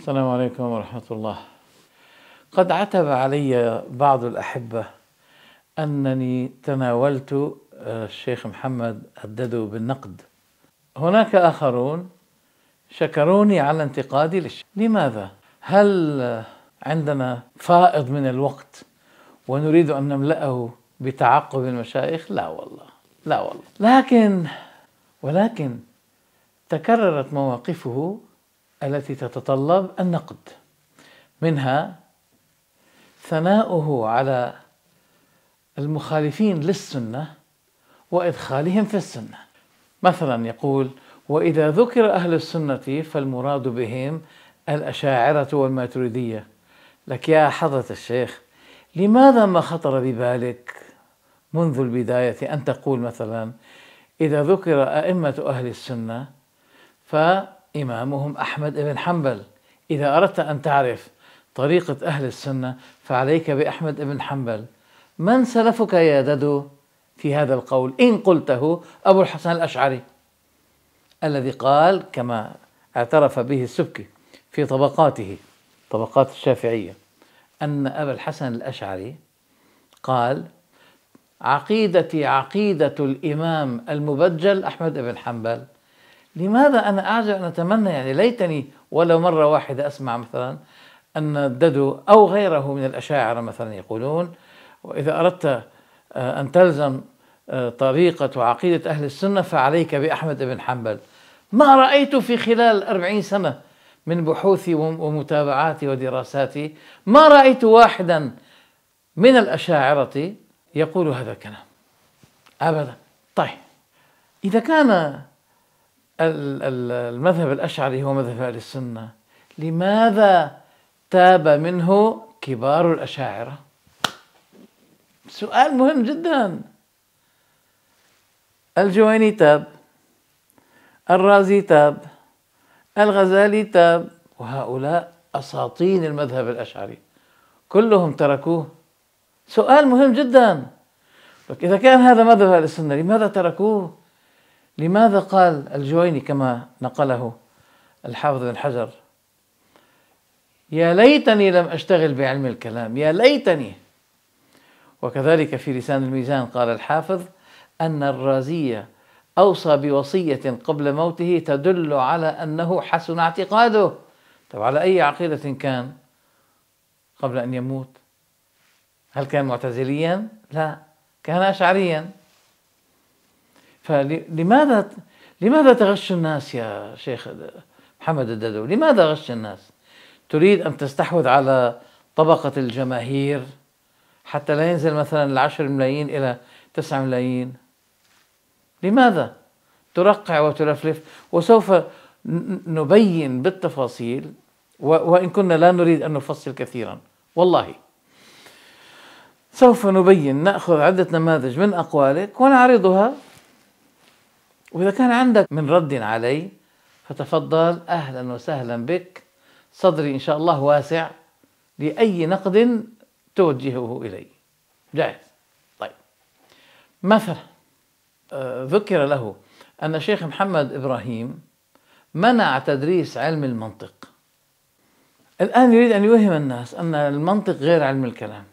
السلام عليكم ورحمة الله قد عتب علي بعض الأحبة أنني تناولت آه، الشيخ محمد الددو بالنقد هناك آخرون شكروني على انتقادي للشيخ لماذا؟ هل عندنا فائض من الوقت ونريد أن نملأه بتعقب المشايخ؟ لا والله لا والله لكن ولكن تكررت مواقفه التي تتطلب النقد منها ثناؤه على المخالفين للسنة وإدخالهم في السنة مثلا يقول وإذا ذكر أهل السنة فالمراد بهم الأشاعرة والماتريدية لك يا حضرة الشيخ لماذا ما خطر ببالك منذ البداية أن تقول مثلا إذا ذكر أئمة أهل السنة ف إمامهم أحمد بن حنبل إذا أردت أن تعرف طريقة أهل السنة فعليك بأحمد بن حنبل من سلفك يا ددو في هذا القول إن قلته أبو الحسن الأشعري الذي قال كما اعترف به السبكي في طبقاته طبقات الشافعية أن أبا الحسن الأشعري قال عقيدتي عقيدة الإمام المبجل أحمد بن حنبل لماذا أنا أعجب أن أتمنى يعني ليتني ولو مرة واحدة أسمع مثلا أن الددو أو غيره من الأشاعرة مثلا يقولون وإذا أردت آه، أن تلزم آه، طريقة وعقيدة أهل السنة فعليك بأحمد بن حنبل ما رأيت في خلال أربعين سنة من بحوثي ومتابعاتي ودراساتي ما رأيت واحدا من الأشاعرة يقول هذا الكلام أبدا طيب إذا كان المذهب الأشعري هو مذهب أهل السنة لماذا تاب منه كبار الأشاعرة سؤال مهم جدا الجويني تاب الرازي تاب الغزالي تاب وهؤلاء أساطين المذهب الأشعري كلهم تركوه سؤال مهم جدا إذا كان هذا مذهب أهل السنة لماذا تركوه لماذا قال الجويني كما نقله الحافظ بن حجر يا ليتني لم أشتغل بعلم الكلام يا ليتني وكذلك في لسان الميزان قال الحافظ أن الرازية أوصى بوصية قبل موته تدل على أنه حسن اعتقاده طب على أي عقيدة كان قبل أن يموت هل كان معتزليا؟ لا كان أشعريا فلماذا لماذا تغش الناس يا شيخ محمد الددو لماذا غش الناس تريد أن تستحوذ على طبقة الجماهير حتى لا ينزل مثلا العشر ملايين إلى تسعة ملايين لماذا ترقع وتلفلف وسوف نبين بالتفاصيل وإن كنا لا نريد أن نفصل كثيرا والله سوف نبين نأخذ عدة نماذج من أقوالك ونعرضها وإذا كان عندك من رد علي فتفضل أهلا وسهلا بك صدري إن شاء الله واسع لأي نقد توجهه إلي جاهز طيب مثلا آه، ذكر له أن الشيخ محمد إبراهيم منع تدريس علم المنطق الآن يريد أن يوهم الناس أن المنطق غير علم الكلام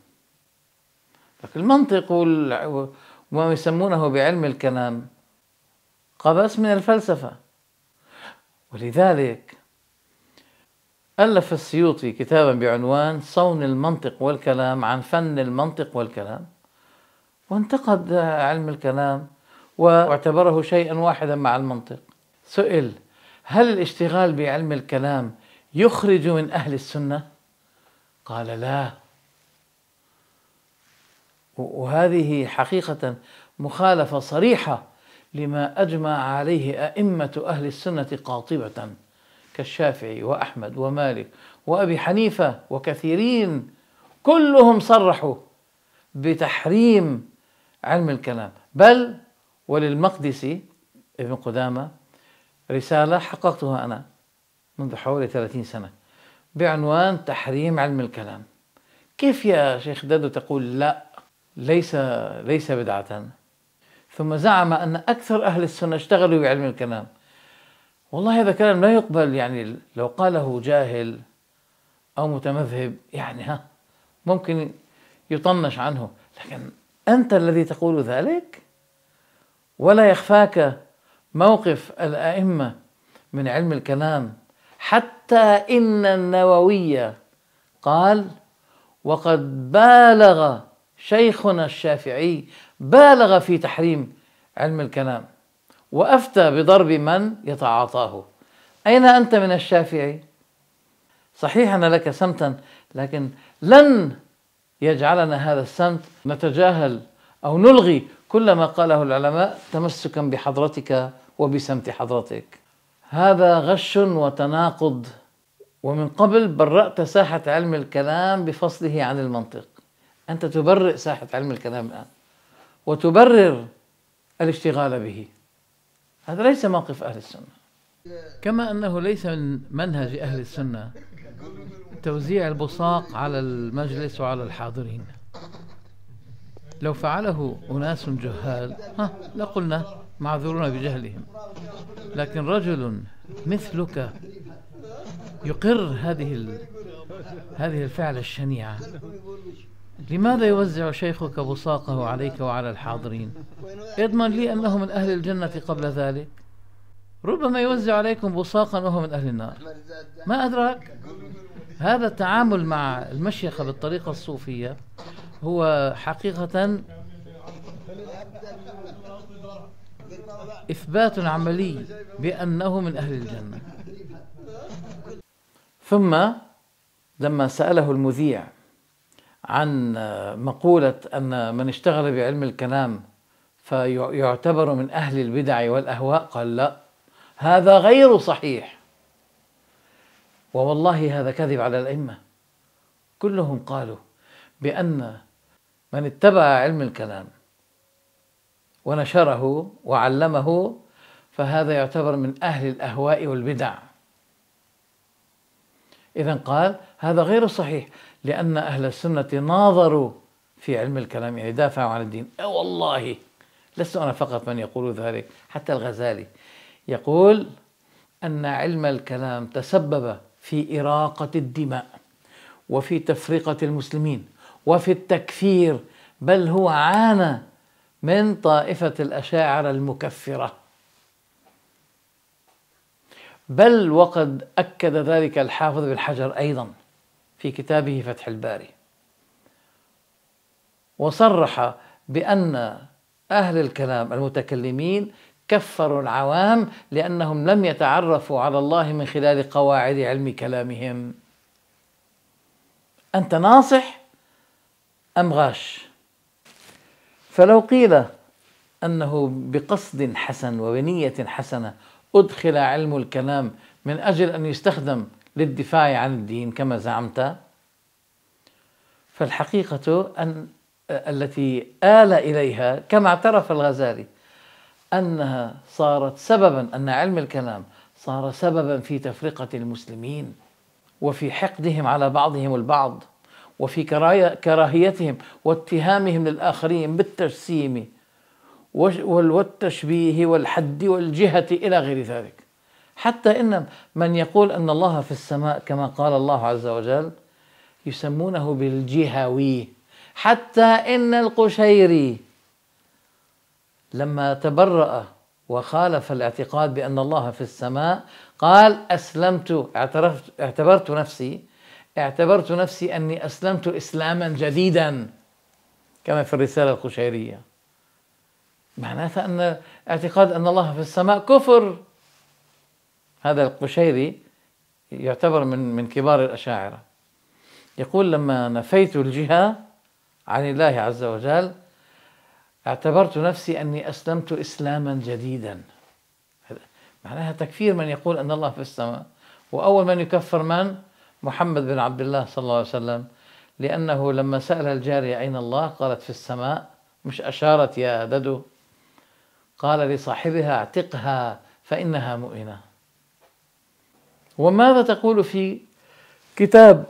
لكن المنطق وما يسمونه بعلم الكلام قبس من الفلسفة ولذلك ألف السيوطي كتابا بعنوان صون المنطق والكلام عن فن المنطق والكلام وانتقد علم الكلام واعتبره شيئا واحدا مع المنطق سئل هل الاشتغال بعلم الكلام يخرج من أهل السنة؟ قال لا وهذه حقيقة مخالفة صريحة لما أجمع عليه أئمة أهل السنة قاطبة كالشافعي وأحمد ومالك وأبي حنيفة وكثيرين كلهم صرحوا بتحريم علم الكلام بل وللمقدسي ابن قدامة رسالة حققتها أنا منذ حوالي 30 سنة بعنوان تحريم علم الكلام كيف يا شيخ دادو تقول لا ليس ليس بدعة ثم زعم أن أكثر أهل السنة اشتغلوا بعلم الكلام والله هذا كلام لا يقبل يعني لو قاله جاهل أو متمذهب يعني ها ممكن يطنش عنه لكن أنت الذي تقول ذلك ولا يخفاك موقف الأئمة من علم الكلام حتى إن النووي قال وقد بالغ شيخنا الشافعي بالغ في تحريم علم الكلام وافتى بضرب من يتعاطاه اين انت من الشافعي صحيح ان لك سمتا لكن لن يجعلنا هذا السمت نتجاهل او نلغي كل ما قاله العلماء تمسكا بحضرتك وبسمت حضرتك هذا غش وتناقض ومن قبل برأت ساحة علم الكلام بفصله عن المنطق أنت تبرئ ساحة علم الكلام الآن وتبرر الاشتغال به هذا ليس موقف أهل السنة كما أنه ليس من منهج أهل السنة توزيع البصاق على المجلس وعلى الحاضرين لو فعله أناس جهال ها لقلنا معذورون بجهلهم لكن رجل مثلك يقر هذه هذه الفعل الشنيعة لماذا يوزع شيخك بصاقه عليك وعلى الحاضرين اضمن لي أنه من أهل الجنة قبل ذلك ربما يوزع عليكم بصاقا وهو من أهل النار ما أدراك هذا التعامل مع المشيخة بالطريقة الصوفية هو حقيقة إثبات عملي بأنه من أهل الجنة ثم لما سأله المذيع عن مقولة أن من اشتغل بعلم الكلام فيعتبر من أهل البدع والأهواء قال لا هذا غير صحيح ووالله هذا كذب على الأئمة كلهم قالوا بأن من اتبع علم الكلام ونشره وعلمه فهذا يعتبر من أهل الأهواء والبدع إذا قال هذا غير صحيح لأن أهل السنة ناظروا في علم الكلام يعني دافعوا عن الدين أو أه والله لست أنا فقط من يقول ذلك حتى الغزالي يقول أن علم الكلام تسبب في إراقة الدماء وفي تفرقة المسلمين وفي التكفير بل هو عانى من طائفة الأشاعرة المكفرة بل وقد أكد ذلك الحافظ بالحجر أيضاً في كتابه فتح الباري وصرح بأن أهل الكلام المتكلمين كفروا العوام لأنهم لم يتعرفوا على الله من خلال قواعد علم كلامهم أنت ناصح أم غاش فلو قيل أنه بقصد حسن وبنية حسنة أدخل علم الكلام من أجل أن يستخدم للدفاع عن الدين كما زعمت فالحقيقة أن التي آل إليها كما اعترف الغزالي أنها صارت سببا أن علم الكلام صار سببا في تفرقة المسلمين وفي حقدهم على بعضهم البعض وفي كراهيتهم واتهامهم للآخرين بالتجسيم والتشبيه والحد والجهة إلى غير ذلك حتى إن من يقول أن الله في السماء كما قال الله عز وجل يسمونه بالجهوي حتى إن القشيري لما تبرأ وخالف الاعتقاد بأن الله في السماء قال أسلمت اعترفت اعتبرت نفسي اعتبرت نفسي أني أسلمت إسلاما جديدا كما في الرسالة القشيرية معناتها أن اعتقاد أن الله في السماء كفر هذا القشيري يعتبر من من كبار الأشاعرة يقول لما نفيت الجهة عن الله عز وجل اعتبرت نفسي أني أسلمت إسلاما جديدا معناها تكفير من يقول أن الله في السماء وأول من يكفر من؟ محمد بن عبد الله صلى الله عليه وسلم لأنه لما سأل الجارية أين الله قالت في السماء مش أشارت يا ددو قال لصاحبها اعتقها فإنها مؤمنة وماذا تقول في كتاب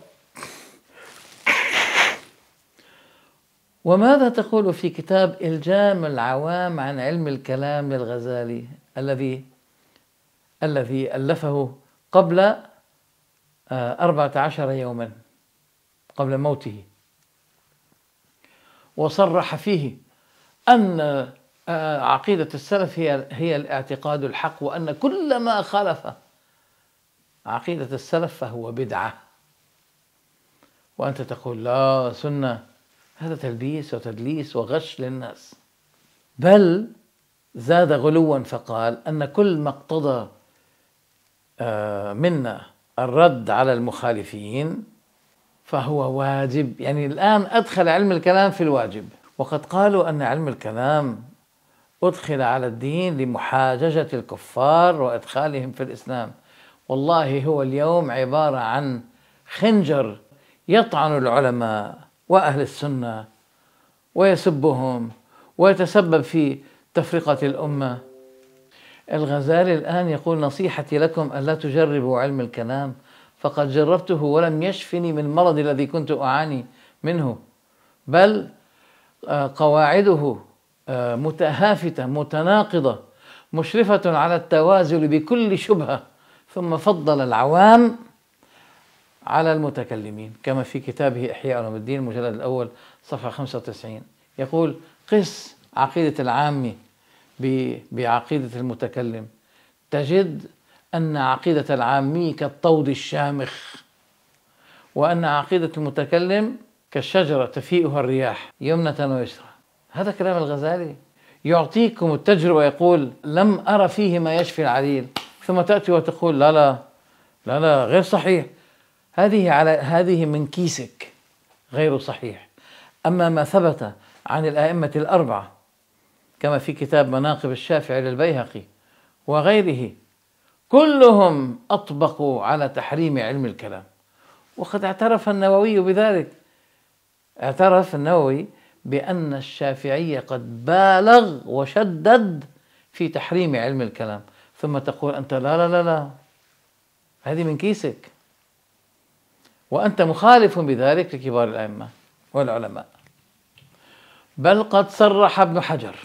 وماذا تقول في كتاب الجام العوام عن علم الكلام للغزالي الذي الذي ألفه قبل آه، أربعة عشر يوما قبل موته وصرح فيه أن آه، عقيدة السلف هي هي الاعتقاد الحق وأن كل ما خالفه عقيدة السلف فهو بدعة وأنت تقول لا سنة هذا تلبيس وتدليس وغش للناس بل زاد غلوا فقال أن كل ما اقتضى آه، منا الرد على المخالفين فهو واجب يعني الآن أدخل علم الكلام في الواجب وقد قالوا أن علم الكلام أدخل على الدين لمحاججة الكفار وإدخالهم في الإسلام والله هو اليوم عبارة عن خنجر يطعن العلماء وأهل السنة ويسبهم ويتسبب في تفرقة الأمة الغزالي الآن يقول نصيحتي لكم ألا تجربوا علم الكلام فقد جربته ولم يشفني من مرض الذي كنت أعاني منه بل آه، قواعده آه، متهافتة متناقضة مشرفة على التوازل بكل شبهة ثم فضل العوام على المتكلمين كما في كتابه إحياء علوم الدين المجلد الأول صفحة 95 يقول قس عقيدة العامي بعقيدة المتكلم تجد أن عقيدة العامي كالطود الشامخ وأن عقيدة المتكلم كالشجرة تفيئها الرياح يمنة ويسرى هذا كلام الغزالي يعطيكم التجربة يقول لم أرى فيه ما يشفي العليل ثم تأتي وتقول لا لا لا لا غير صحيح هذه على هذه من كيسك غير صحيح أما ما ثبت عن الأئمة الأربعة كما في كتاب مناقب الشافعي للبيهقي وغيره كلهم أطبقوا على تحريم علم الكلام وقد اعترف النووي بذلك اعترف النووي بأن الشافعي قد بالغ وشدد في تحريم علم الكلام ثم تقول أنت لا لا لا لا هذه من كيسك وأنت مخالف بذلك لكبار الأئمة والعلماء بل قد صرح ابن حجر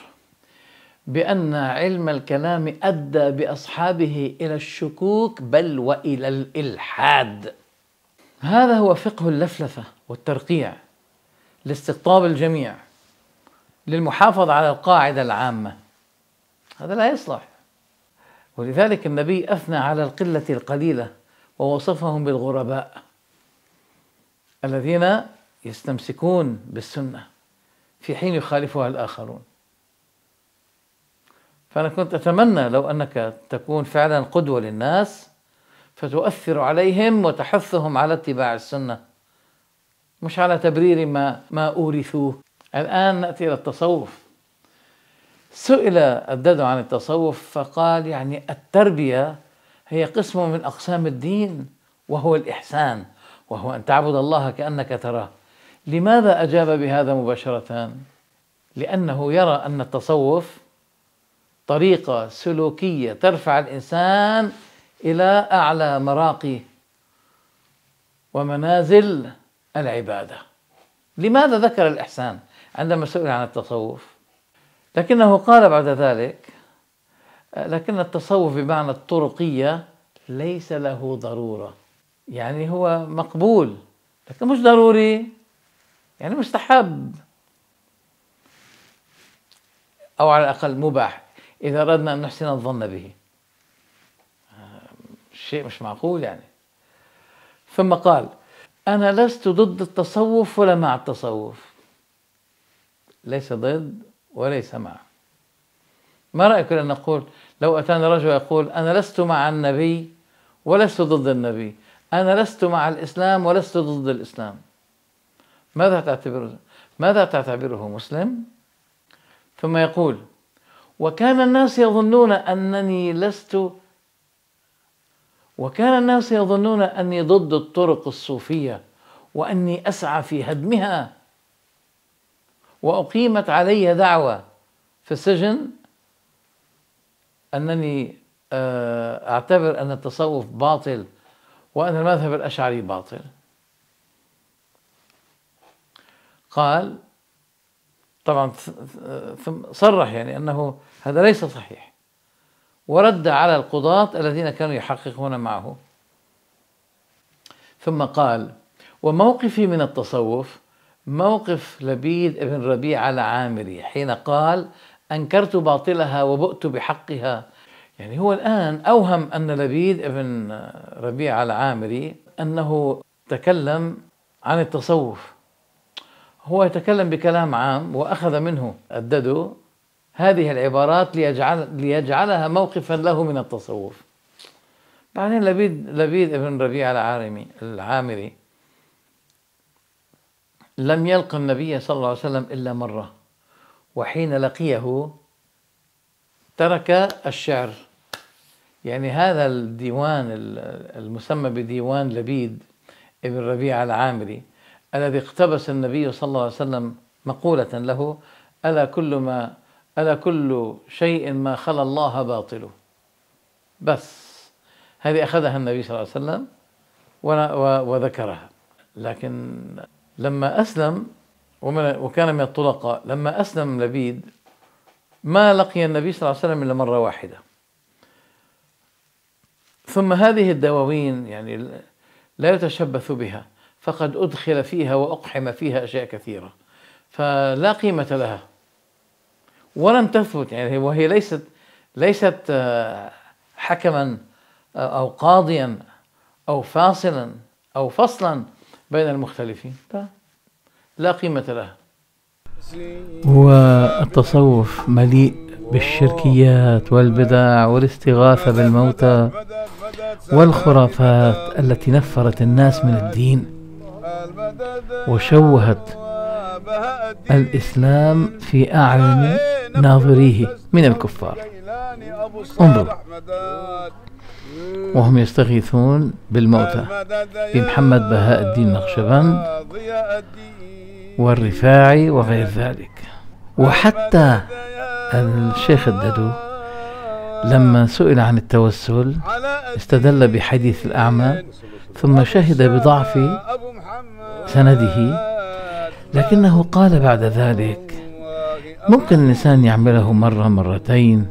بأن علم الكلام أدى بأصحابه إلى الشكوك بل وإلى الإلحاد هذا هو فقه اللفلفة والترقيع لاستقطاب الجميع للمحافظة على القاعدة العامة هذا لا يصلح ولذلك النبي أثنى على القلة القليلة ووصفهم بالغرباء الذين يستمسكون بالسنة في حين يخالفها الآخرون فأنا كنت أتمنى لو أنك تكون فعلا قدوة للناس فتؤثر عليهم وتحثهم على اتباع السنة مش على تبرير ما ما أورثوه الآن نأتي إلى التصوف سئل الدد عن التصوف فقال يعني التربية هي قسم من أقسام الدين وهو الإحسان وهو أن تعبد الله كأنك تراه لماذا أجاب بهذا مباشرة؟ لأنه يرى أن التصوف طريقة سلوكية ترفع الإنسان إلى أعلى مراقي ومنازل العبادة لماذا ذكر الإحسان عندما سئل عن التصوف لكنه قال بعد ذلك لكن التصوف بمعنى الطرقية ليس له ضرورة يعني هو مقبول لكن مش ضروري يعني مستحب أو على الأقل مباح إذا أردنا أن نحسن الظن به شيء مش معقول يعني ثم قال أنا لست ضد التصوف ولا مع التصوف ليس ضد وليس معه ما رأيك أن نقول لو أتانا رجل يقول أنا لست مع النبي ولست ضد النبي أنا لست مع الإسلام ولست ضد الإسلام ماذا تعتبره ماذا تعتبره مسلم ثم يقول وكان الناس يظنون أنني لست وكان الناس يظنون أني ضد الطرق الصوفية وأني أسعى في هدمها وأقيمت علي دعوة في السجن أنني آه، أعتبر أن التصوف باطل وأن المذهب الأشعري باطل قال طبعا ثم صرح يعني أنه هذا ليس صحيح ورد على القضاة الذين كانوا يحققون معه ثم قال وموقفي من التصوف موقف لبيد ابن ربيعة العامري حين قال أنكرت باطلها وبؤت بحقها يعني هو الآن أوهم أن لبيد ابن ربيعة العامري أنه تكلم عن التصوف هو يتكلم بكلام عام وأخذ منه الددو هذه العبارات ليجعل ليجعلها موقفا له من التصوف بعدين لبيد لبيد ابن ربيع العارمي العامري لم يلق النبي صلى الله عليه وسلم إلا مرة وحين لقيه ترك الشعر يعني هذا الديوان المسمى بديوان لبيد ابن ربيع العامري الذي اقتبس النبي صلى الله عليه وسلم مقولة له ألا كل ما ألا كل شيء ما خلا الله باطله بس هذه أخذها النبي صلى الله عليه وسلم وذكرها لكن لما أسلم ومن وكان من الطلقاء لما أسلم لبيد ما لقي النبي صلى الله عليه وسلم إلا مرة واحدة ثم هذه الدواوين يعني لا يتشبث بها فقد أدخل فيها وأقحم فيها أشياء كثيرة فلا قيمة لها ولم تثبت يعني وهي ليست ليست آه، حكما آه، أو قاضيا أو فاصلا أو فصلا بين المختلفين لا, لا قيمة لها والتصوف مليء بالشركيات والبدع والاستغاثة بالموتى والخرافات التي نفرت الناس من الدين وشوهت الإسلام في أعين ناظريه من الكفار انظر وهم يستغيثون بالموتى بمحمد بهاء الدين نقشبند والرفاعي وغير ذلك وحتى الشيخ الددو لما سئل عن التوسل استدل بحديث الأعمى ثم شهد بضعف سنده لكنه قال بعد ذلك ممكن الإنسان يعمله مرة مرتين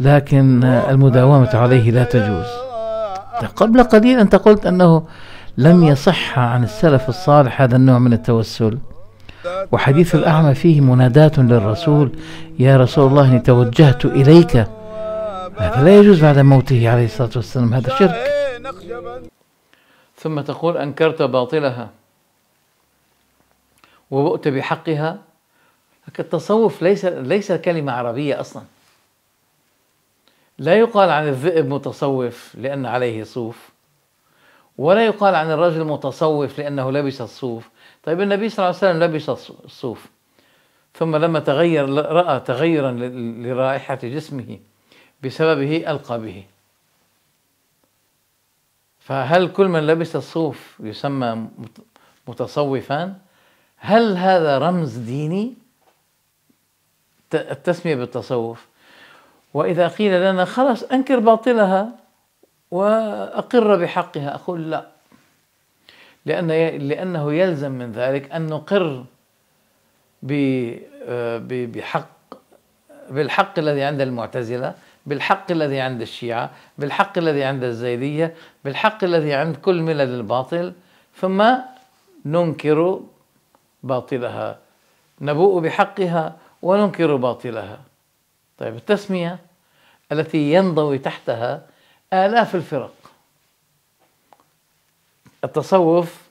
لكن المداومة عليه لا تجوز قبل قليل أنت قلت أنه لم يصح عن السلف الصالح هذا النوع من التوسل وحديث الأعمى فيه مناداة للرسول يا رسول الله إني توجهت إليك هذا لا يجوز بعد موته عليه الصلاة والسلام هذا شرك ثم تقول أنكرت باطلها وبؤت بحقها التصوف ليس ليس كلمة عربية أصلاً لا يقال عن الذئب متصوف لأن عليه صوف ولا يقال عن الرجل متصوف لأنه لبس الصوف طيب النبي صلى الله عليه وسلم لبس الصوف ثم لما تغير رأى تغيرا لرائحة جسمه بسببه ألقى به فهل كل من لبس الصوف يسمى متصوفا هل هذا رمز ديني التسمية بالتصوف وإذا قيل لنا خلاص أنكر باطلها وأقر بحقها أقول لا لأن لأنه يلزم من ذلك أن نقر بحق بالحق الذي عند المعتزلة بالحق الذي عند الشيعة بالحق الذي عند الزيدية بالحق الذي عند كل ملل الباطل ثم ننكر باطلها نبوء بحقها وننكر باطلها طيب التسمية التي ينضوي تحتها آلاف الفرق التصوف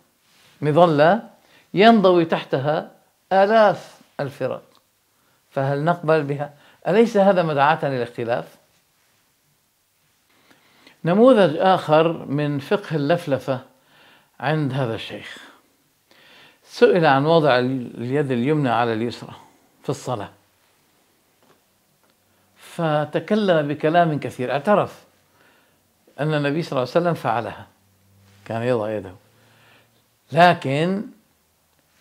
مظلة ينضوي تحتها آلاف الفرق فهل نقبل بها؟ أليس هذا مدعاة للاختلاف؟ نموذج آخر من فقه اللفلفة عند هذا الشيخ سئل عن وضع اليد اليمنى على اليسرى في الصلاة فتكلم بكلام كثير اعترف أن النبي صلى الله عليه وسلم فعلها كان يضع يده لكن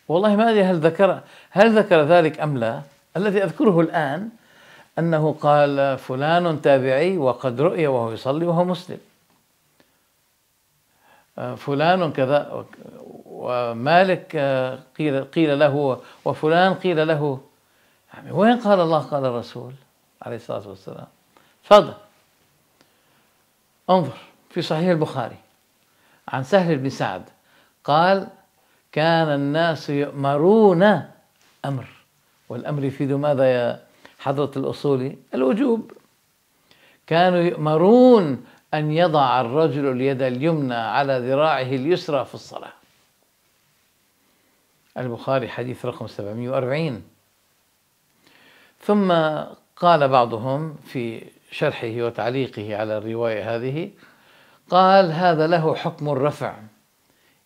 والله ما أدري هل ذكر هل ذكر ذلك أم لا الذي أذكره الآن أنه قال فلان تابعي وقد رؤي وهو يصلي وهو مسلم فلان كذا ومالك قيل قيل له وفلان قيل له يعني وين قال الله قال الرسول عليه الصلاة والسلام تفضل انظر في صحيح البخاري عن سهل بن سعد قال كان الناس يؤمرون أمر والأمر يفيد ماذا يا حضرة الأصولي الوجوب كانوا يؤمرون أن يضع الرجل اليد اليمنى على ذراعه اليسرى في الصلاة البخاري حديث رقم 740 ثم قال بعضهم في شرحه وتعليقه على الرواية هذه قال هذا له حكم الرفع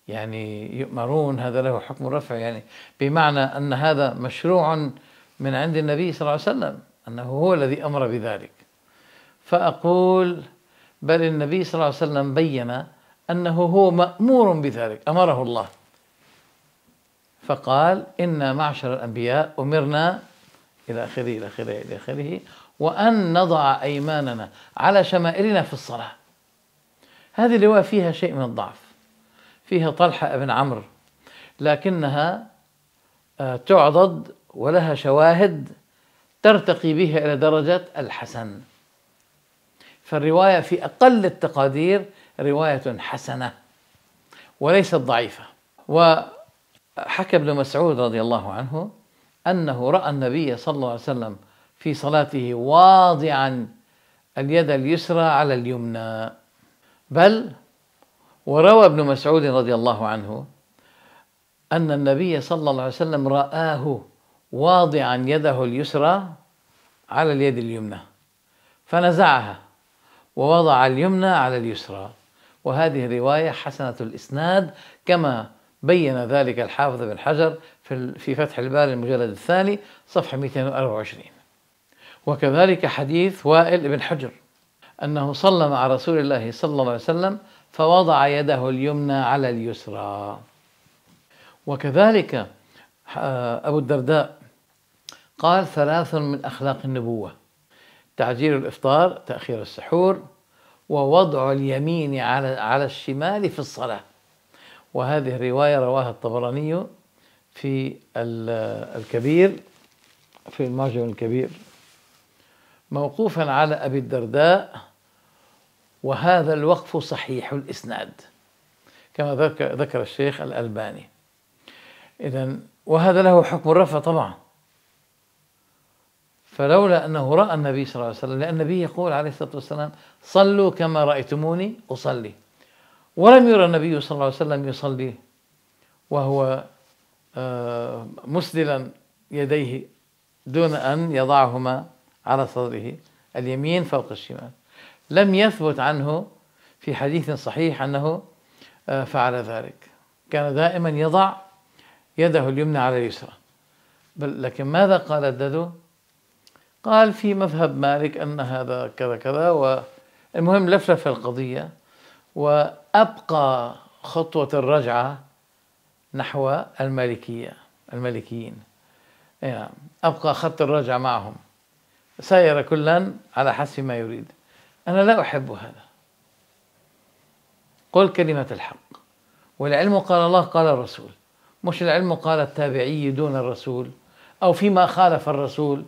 يعني يؤمرون هذا له حكم الرفع يعني بمعنى أن هذا مشروع من عند النبي صلى الله عليه وسلم أنه هو الذي أمر بذلك فأقول بل النبي صلى الله عليه وسلم بين أنه هو مأمور بذلك أمره الله فقال إنا معشر الأنبياء أمرنا إلى آخره إلى آخره إلى آخره وأن نضع أيماننا على شمائلنا في الصلاة هذه الرواية فيها شيء من الضعف فيها طلحة بن عمرو لكنها آه، تعضد ولها شواهد ترتقي بها إلى درجة الحسن فالرواية في أقل التقادير رواية حسنة وليست ضعيفة وحكى ابن مسعود رضي الله عنه أنه رأى النبي صلى الله عليه وسلم في صلاته واضعا اليد اليسرى على اليمنى بل وروى ابن مسعود رضي الله عنه أن النبي صلى الله عليه وسلم رآه واضعا يده اليسرى على اليد اليمنى فنزعها ووضع اليمنى على اليسرى وهذه الرواية حسنة الإسناد كما بين ذلك الحافظ بن حجر في في فتح الباري المجلد الثاني صفحة 224 وكذلك حديث وائل بن حجر أنه صلى مع رسول الله صلى الله عليه وسلم فوضع يده اليمنى على اليسرى وكذلك آه، أبو الدرداء قال ثلاث من أخلاق النبوة تعجيل الإفطار تأخير السحور ووضع اليمين على على الشمال في الصلاة وهذه الرواية رواها الطبراني في الكبير في المعجم الكبير موقوفا على أبي الدرداء وهذا الوقف صحيح الإسناد كما ذكر الشيخ الألباني إذا وهذا له حكم الرفع طبعا فلولا أنه رأى النبي صلى الله عليه وسلم لأن النبي يقول عليه الصلاة والسلام صلوا كما رأيتموني أصلي ولم يرى النبي صلى الله عليه وسلم يصلي وهو آه، مسدلا يديه دون أن يضعهما على صدره اليمين فوق الشمال لم يثبت عنه في حديث صحيح أنه آه، فعل ذلك كان دائما يضع يده اليمنى على اليسرى بل لكن ماذا قال الددو قال في مذهب مالك أن هذا كذا كذا والمهم لفلف القضية وأبقى خطوة الرجعة نحو المالكية الملكيين إيه نعم أبقى خط الرجعة معهم سير كلا على حسب ما يريد أنا لا أحب هذا قل كلمة الحق والعلم قال الله قال الرسول مش العلم قال التابعي دون الرسول أو فيما خالف الرسول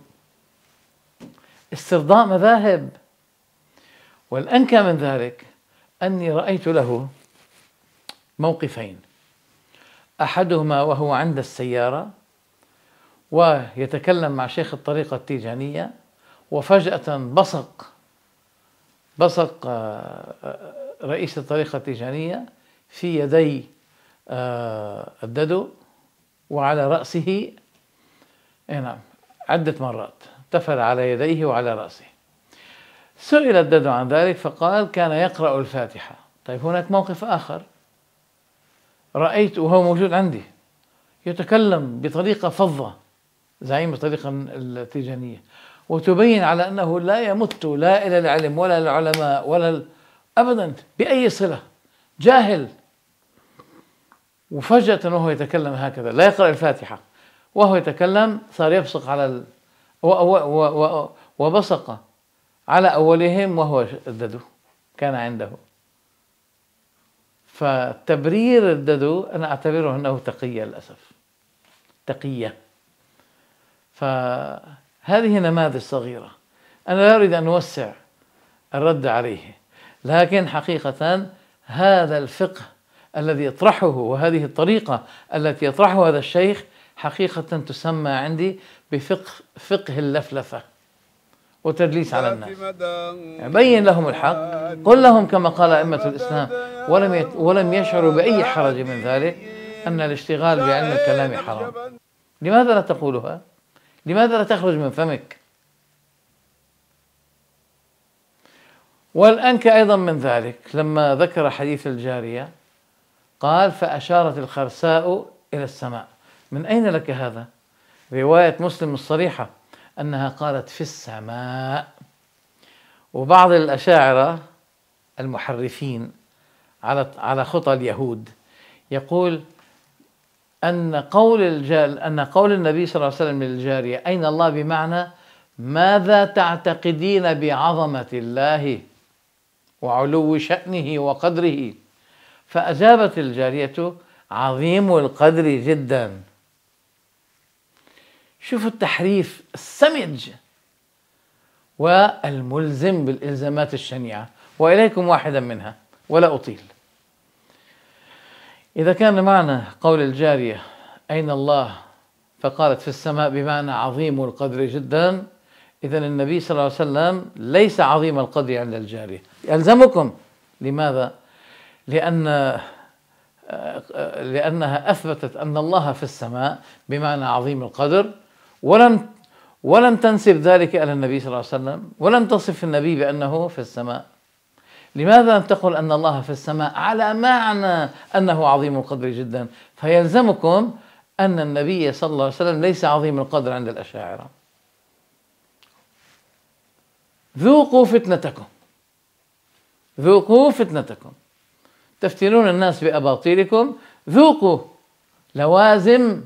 استرضاء مذاهب والأنكى من ذلك أني رأيت له موقفين أحدهما وهو عند السيارة ويتكلم مع شيخ الطريقة التيجانية وفجأة بصق بصق آه، آه، رئيس الطريقة التيجانية في يدي آه، الددو وعلى رأسه نعم عدة مرات تفل على يديه وعلى رأسه سئل الددو عن ذلك فقال كان يقرأ الفاتحة طيب هناك موقف آخر رأيت وهو موجود عندي يتكلم بطريقة فظة زعيم الطريقة التيجانية وتبين على أنه لا يمت لا إلى العلم ولا العلماء ولا أبدا بأي صلة جاهل وفجأة وهو يتكلم هكذا لا يقرأ الفاتحة وهو يتكلم صار يبصق على ال... و... و... و... و... وبصق على أولهم وهو شدده كان عنده فتبرير الددو أنا أعتبره أنه تقية للأسف تقية فهذه نماذج صغيرة أنا لا أريد أن أوسع الرد عليه لكن حقيقة هذا الفقه الذي يطرحه وهذه الطريقة التي يطرحها هذا الشيخ حقيقة تسمى عندي بفقه فقه اللفلفة وتدليس على الناس بين لهم الحق قل لهم كما قال أئمة الإسلام ولم, ولم يشعروا بأي حرج من ذلك أن الاشتغال بعلم الكلام حرام لماذا لا تقولها؟ لماذا لا تخرج من فمك؟ والأنك أيضا من ذلك لما ذكر حديث الجارية قال فأشارت الخرساء إلى السماء من أين لك هذا؟ رواية مسلم الصريحة أنها قالت في السماء وبعض الأشاعرة المحرفين على على خطى اليهود يقول أن قول الجال أن قول النبي صلى الله عليه وسلم للجارية أين الله بمعنى ماذا تعتقدين بعظمة الله وعلو شأنه وقدره فأجابت الجارية عظيم القدر جداً شوفوا التحريف السمج والملزم بالإلزامات الشنيعة وإليكم واحدا منها ولا أطيل إذا كان معنى قول الجارية أين الله فقالت في السماء بمعنى عظيم القدر جدا إذا النبي صلى الله عليه وسلم ليس عظيم القدر عند الجارية ألزمكم لماذا؟ لأن آه، لأنها أثبتت أن الله في السماء بمعنى عظيم القدر ولم ولم تنسب ذلك إلى النبي صلى الله عليه وسلم ولم تصف النبي بأنه في السماء لماذا لم تقل أن الله في السماء على معنى أنه عظيم القدر جدا فيلزمكم أن النبي صلى الله عليه وسلم ليس عظيم القدر عند الأشاعرة ذوقوا فتنتكم ذوقوا فتنتكم تفتنون الناس بأباطيلكم ذوقوا لوازم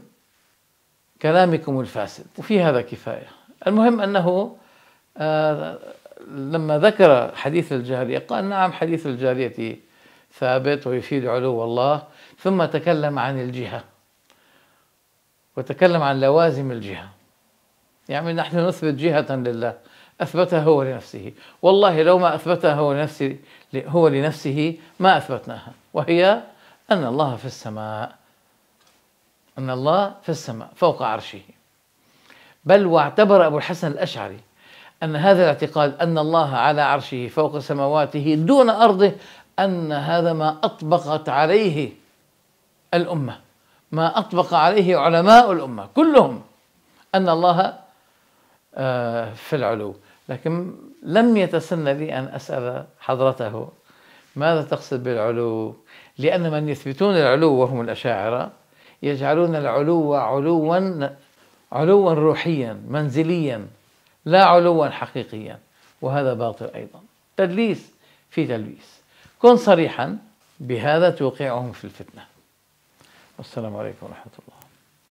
كلامكم الفاسد وفي هذا كفاية المهم أنه آه، لما ذكر حديث الجارية قال نعم حديث الجارية ثابت ويفيد علو الله ثم تكلم عن الجهة وتكلم عن لوازم الجهة يعني نحن نثبت جهة لله أثبتها هو لنفسه والله لو ما أثبتها هو لنفسه هو لنفسه ما أثبتناها وهي أن الله في السماء أن الله في السماء فوق عرشه بل واعتبر أبو الحسن الأشعري أن هذا الاعتقاد أن الله على عرشه فوق سماواته دون أرضه أن هذا ما أطبقت عليه الأمة ما أطبق عليه علماء الأمة كلهم أن الله آه، في العلو لكن لم يتسنى لي أن أسأل حضرته ماذا تقصد بالعلو لأن من يثبتون العلو وهم الأشاعرة يجعلون العلو علوا علوا روحيا منزليا لا علوا حقيقيا وهذا باطل ايضا تدليس في تلبيس كن صريحا بهذا توقعهم في الفتنه والسلام عليكم ورحمه الله